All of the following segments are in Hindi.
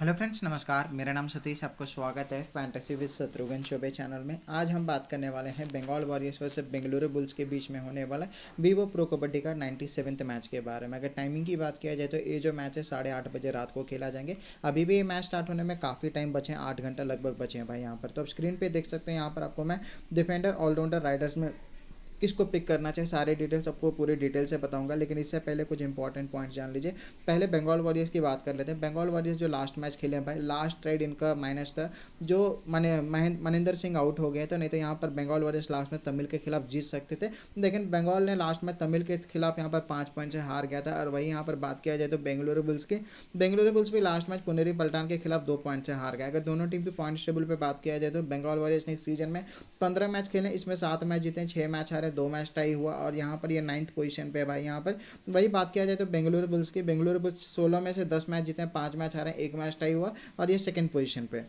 हेलो फ्रेंड्स नमस्कार मेरा नाम सतीश आपको स्वागत है fantasy with Shatrughan Chaubey channel में आज हम बात करने वाले हैं Bengal Warriors versus Bengaluru Bulls के बीच में होने वाला वीवो प्रो कबड्डी का नाइन्टी सेवन्थ मैच के बारे में अगर टाइमिंग की बात किया जाए तो ये जो मैच है साढ़े आठ बजे रात को खेला जाएंगे अभी भी ये मैच स्टार्ट होने में काफ़ी टाइम बचे हैं आठ घंटा लगभग बचे हैं भाई यहाँ पर तो आप स्क्रीन पर देख सकते हैं यहाँ पर आपको मैं डिफेंडर ऑलराउंडर राइडर्स में किसको पिक करना चाहिए सारे डिटेल्स आपको पूरी डिटेल से बताऊंगा लेकिन इससे पहले कुछ इंपॉर्टेंट पॉइंट्स जान लीजिए पहले बंगाल वॉरियर्स की बात कर लेते हैं बंगाल वॉरियर्स जो लास्ट मैच खेले हैं भाई लास्ट ट्रेड इनका माइनस था जो माने मनिंदर सिंह आउट हो गए तो नहीं तो यहाँ पर बंगाल वॉरियर्स लास्ट में तमिल के खिलाफ जीत सकते थे लेकिन बंगाल ने लास्ट मैच तमिल के खिलाफ यहाँ पर पाँच पॉइंट से हार गया था और वही यहाँ पर बात किया जाए तो बेंगलुरु बुल्स की बेंगलुरु बुल्स भी लास्ट मैच पुनेरी पल्टान के खिलाफ दो पॉइंट से हार गया अगर दोनों टीम की पॉइंट टेबल पर बात किया जाए तो बंगाल वॉरियर्स ने इस सीजन में पंद्रह मैच खेले इसमें सात मैच जीते छः मैच हारे है दो मैच टाई हुआ और यहाँ पर ये नाइन्थ पोजीशन पे है भाई यहाँ पर वही बात किया जाए तो बेंगलुरु बुल्स की बेंगलुरु बुल्स सोलह में से दस मैच जीते हैं पाँच मैच हारे हैं एक मैच टाई हुआ और ये सेकेंड पोजिशन पे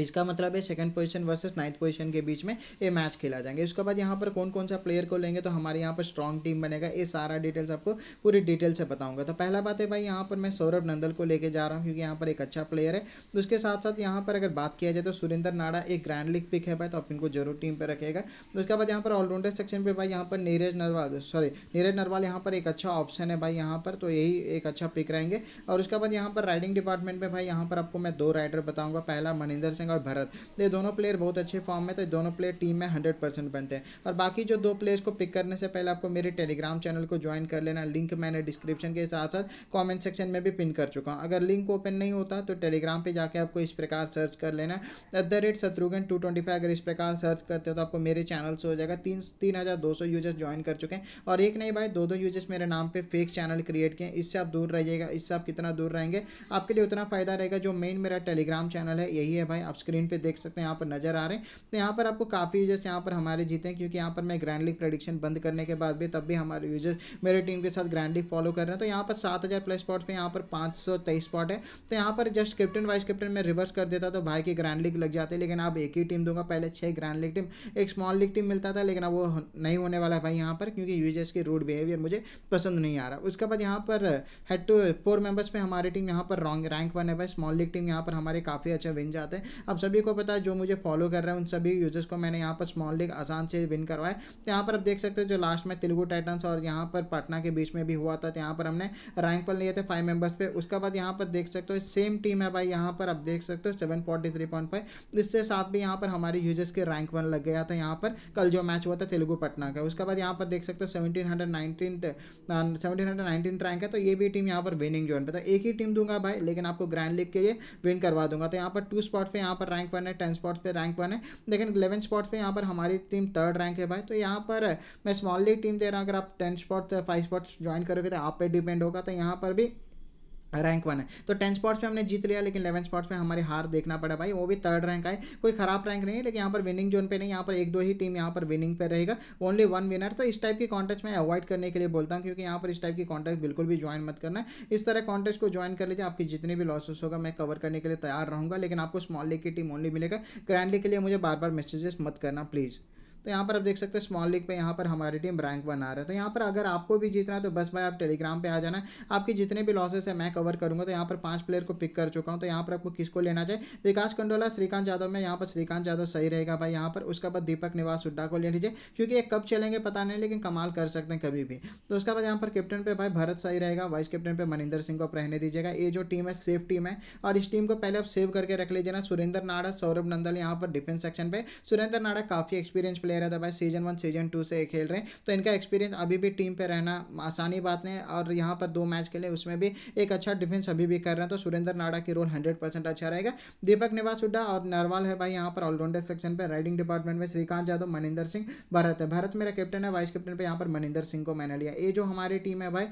इसका मतलब है second position versus ninth position के बीच में ये मैच खेला जाएंगे उसके बाद यहाँ पर कौन कौन सा प्लेयर को लेंगे तो हमारे यहाँ पर स्ट्रॉन्ग टीम बनेगा ये सारा डिटेल्स आपको पूरी डिटेल से बताऊंगा तो पहला बात है भाई यहाँ पर मैं सौरभ नंदल को लेके जा रहा हूँ क्योंकि यहाँ पर एक अच्छा प्लेयर है तो उसके साथ साथ यहाँ पर अगर बात किया जाए तो सुरेंद्र नाडा एक ग्रैंड लीग पिक है भाई तो आप इनको जरूर टीम पर रखेगा उसके बाद यहाँ पर ऑलराउंडर सेक्शन पर भाई यहाँ पर नीरज नरवाल सॉरी नीरज नरवाल यहाँ पर एक अच्छा ऑप्शन है भाई यहाँ पर तो यही एक अच्छा पिक रहेंगे और उसके बाद यहाँ पर राइडिंग डिपार्टमेंट में भाई यहाँ पर आपको मैं दो राइडर बताऊँगा पहला मनिंदर सिंह और भरत तो ये दोनों प्लेयर बहुत अच्छे फॉर्म में तो दोनों प्लेयर टीम में हंड्रेड परसेंट बनते हैं और बाकी जो दो प्लेयर्स को पिक करने से पहले आपको मेरे टेलीग्राम चैनल को ज्वाइन कर लेना लिंक मैंने डिस्क्रिप्शन के साथ साथ कॉमेंट सेक्शन में भी पिन कर चुका हूँ अगर लिंक ओपन नहीं होता तो टेलीग्राम पर जाकर आपको इस प्रकार सर्च कर लेना at the rate Shatrughan two twenty five अगर इस प्रकार सर्च करते हो तो आपको मेरे चैनल से हो जाएगा तीन तीन हज़ार दो सौ यूजर्स ज्वाइन कर चुके हैं और एक नहीं भाई दो दो यूजर्स मेरे नाम पे फेक चैनल क्रिएट किए इससे आप दूर रहिएगा इससे आप कितना दूर रहेंगे आपके लिए उतना फ़ायदा रहेगा जो मेन मेरा टेलीग्राम चैनल है यही है भाई आप स्क्रीन पे देख सकते हैं यहाँ पर नजर आ रहे हैं तो यहाँ पर आपको काफ़ी यूजर्स यहाँ पर हमारे जीते हैं क्योंकि यहाँ पर मैं ग्रैंड लीग प्रडिक्शन बंद करने के बाद भी तब भी हमारे यूजर्स मेरे टीम के साथ ग्रैंड लीग फॉलो कर रहे हैं तो यहाँ पर सात हज़ार प्लस स्पॉट पर यहाँ पर पाँच सौ तेईस स्पॉट है तो यहाँ पर जस्ट कैप्टन वाइस कैप्टन में रिवर्स कर देता तो भाई की ग्रैंड लीग लग जाती लेकिन आप एक ही टीम दूंगा पहले छः ग्रैंड लीग टीम एक स्मॉल लीग टीम मिलता था लेकिन अब वो नहीं होने वाला है भाई यहाँ पर क्योंकि यूजर्स की रूड बिहेवियर मुझे पसंद नहीं आ रहा उसके बाद यहाँ पर हेड टू फोर मेंबर्स पे हमारी टीम यहाँ पर रॉन्ग रैंक बने है भाई स्मॉल लीग टीम यहाँ पर हमारे काफ़ी अच्छा विन जाते हैं अब सभी को पता है जो मुझे फॉलो कर रहे हैं उन सभी यूजर्स को मैंने यहाँ पर स्मॉल लीग आसान से विन करवाया तो यहाँ पर आप देख सकते हो जो लास्ट में तेलुगु टाइटन्स और यहाँ पर पटना के बीच में भी हुआ था तो यहाँ पर हमने रैंक पर लिए थे फाइव मेंबर्स पे उसके बाद यहाँ पर देख सकते हो सेम टीम है भाई यहाँ पर आप देख सकते हो seven forty three point five इसके साथ भी यहाँ पर हमारे यूजर्स के रैंक वन लग गया था यहाँ पर कल जो मैच हुआ था तेलुगु पटना का उसके बाद यहाँ पर देख सकते हो seventeen hundred nineteen seventeen hundred nineteen rank है तो ये भी टीम यहाँ पर विनिंग जोन पर तो एक ही टीम दूंगा भाई लेकिन आपको ग्रैंड लीग के लिए विन करवा दूंगा तो यहाँ पर टू स्पॉट पर यहाँ पर रैंक वन है टेन स्पॉट्स पे रैंक वन है लेकिन इलेवन स्पॉट्स पे यहाँ पर हमारी टीम थर्ड रैंक है भाई तो यहाँ पर मैं स्मॉल लीग टीम दे रहा हूँ अगर आप ten spots five spots join करोगे तो आप पे डिपेंड होगा तो यहाँ पर भी रैंक वन है तो टेन स्पॉट्स पे हमने जीत लिया लेकिन इलेवन स्पॉट्स पे हमारे हार देखना पड़ा भाई वो भी थर्ड रैंक आए कोई खराब रैंक नहीं है लेकिन यहाँ पर विनिंग जोन पे नहीं यहाँ पर एक दो ही टीम यहाँ पर विनिंग पे रहेगा ओनली वन विनर तो इस टाइप की कॉन्टेस्ट मैं अवॉइड करने के लिए बोलता हूँ क्योंकि यहाँ पर इस टाइप की कॉन्टेस्ट बिल्कुल भी ज्वाइन मत करना इस तरह कॉन्टेस्ट को ज्वाइन कर लीजिए आपकी जितने भी लॉसेस होगा मैं कवर करने के लिए तैयार रहूँगा लेकिन आपको स्मॉल लीग की टीम ओनली मिलेगा ग्रैंड लीग के लिए मुझे बार बार मैसेजेस मत करना प्लीज़ तो यहाँ पर आप देख सकते हैं स्मॉल लीग पे यहाँ पर हमारी टीम रैंक वन आ रहा है तो यहाँ पर अगर आपको भी जीतना है तो बस भाई आप टेलीग्राम पर आ जाना आपके जितने भी लॉसेस है मैं कवर करूँगा तो यहाँ पर पांच प्लेयर को पिक कर चुका हूँ तो यहाँ पर आपको किसको लेना चाहिए विकास कंडोला श्रीकांत यादव में यहाँ पर श्रीकांत यादव सही रहेगा भाई यहाँ पर उसके बाद दीपक निवास हुड्डा को ले लीजिए क्योंकि ये कब चलेंगे पता नहीं लेकिन कमाल कर सकते हैं कभी भी तो उसके बाद यहाँ पर कैप्टन पर भाई भरत सही रहेगा वाइस कैप्टन पर मनिंदर सिंह को आप रहने दीजिएगा ये जो टीम है सेफ टीम है और इस टीम को पहले आप सेव करके रख लीजिए ना सुरेंद्र नाडा सौरभ नंदल यहाँ पर डिफेंस सेक्शन पे सुरेंद्र नाडा काफ़ी एक्सपीरियंस प्लेयर है तो भाई सीजन वन सीजन टू से खेल रहे हैं तो इनका एक्सपीरियंस अभी भी टीम पर रहना आसानी बात नहीं और यहाँ पर दो मैच खेले उसमें भी एक अच्छा डिफेंस अभी भी कर रहे हैं तो सुरेंद्र नाडा की रोल हंड्रेड अच्छा रहेगा दीपक निवास हुड्डा और नरवाल है भाई यहाँ पर ऑलराउंडर सेक्शन पर राइडिंग डिपार्टमेंट में श्रीकांत यादव मनिंदर सिंह भारत है भारत मेरा कैप्टन है वाइस कैप्टन पर यहाँ पर मनिंदर सिंह को मैंने लिया ये जो हमारी टीम है भाई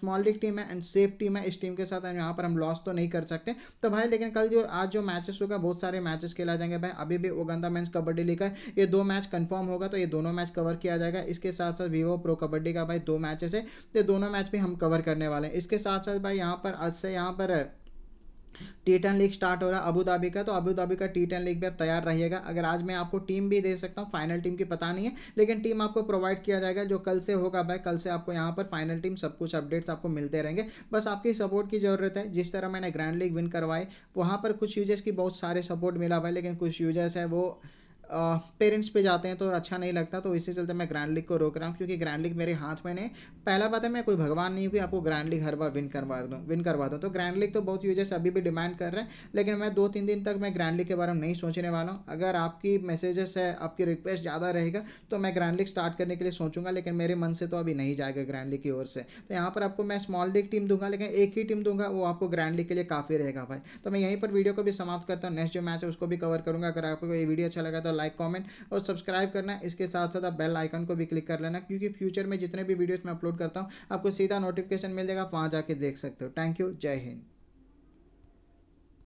स्मॉल लीग टीम है एंड सेफ टीम है इस टीम के साथ यहाँ पर हम लॉस तो नहीं कर सकते तो भाई लेकिन कल जो आज जो मैचेस होगा बहुत सारे मैचेस खेला जाएंगे भाई अभी भी उगंदा मेन्स कबड्डी लीग है ये दो मैच कंफर्म होगा तो ये दोनों मैच कवर किया जाएगा इसके साथ साथ वीवो प्रो कबड्डी का भाई दो मैचेस है तो दोनों मैच भी हम कवर करने वाले हैं इसके साथ साथ भाई यहाँ पर आज से यहाँ पर टी टेन लीग स्टार्ट हो रहा है अबू धाबी का तो अबू धाबी का टी टेन लीग भी आप तैयार रहिएगा अगर आज मैं आपको टीम भी दे सकता हूँ फाइनल टीम की पता नहीं है लेकिन टीम आपको प्रोवाइड किया जाएगा जो कल से होगा भाई कल से आपको यहाँ पर फाइनल टीम सब कुछ अपडेट्स आपको मिलते रहेंगे बस आपकी सपोर्ट की ज़रूरत है जिस तरह मैंने ग्रैंड लीग विन करवाए वहाँ पर कुछ यूजर्स की बहुत सारे सपोर्ट मिला भाई लेकिन कुछ यूजर्स है वो पेरेंट्स पे जाते हैं तो अच्छा नहीं लगता तो इसी चलते मैं ग्रैंड लीग को रोक रहा हूँ क्योंकि ग्रैंड लीग मेरे हाथ में नहीं पहला बात है मैं कोई भगवान नहीं हूँ कि आपको ग्रैंड लीग हर बार विन करवा दूँ विन करवा दूँ तो ग्रैंड लीग तो बहुत यूजर्स अभी भी डिमांड कर रहे हैं लेकिन मैं दो तीन दिन तक मैं ग्रैंड लीग के बारे में नहीं सोचने वाला हूँ अगर आपकी मैसेजेस है आपकी रिक्वेस्ट ज़्यादा रहेगा तो मैं ग्रैंड लीग स्टार्ट करने के लिए सोचूंगा लेकिन मेरे मन से तो अभी नहीं जाएगा ग्रैंड लीग की ओर से तो यहाँ पर आपको मैं स्मॉल लीग टीम दूंगा लेकिन एक ही टीम दूंगा वो आपको ग्रैंड लीग के लिए काफ़ी रहेगा भाई तो मैं यहीं पर वीडियो को भी समाप्त करता हूँ नेक्स्ट जो मैच है उसको भी कवर करूँगा अगर आपको ये वीडियो अच्छा लगा तो लाइक कमेंट और सब्सक्राइब करना इसके साथ साथ आप बेल आइकन को भी क्लिक कर लेना क्योंकि फ्यूचर में जितने भी वीडियोस मैं अपलोड करता हूँ आपको सीधा नोटिफिकेशन मिल जाएगा आप वहाँ जाके देख सकते हो थैंक यू जय हिंद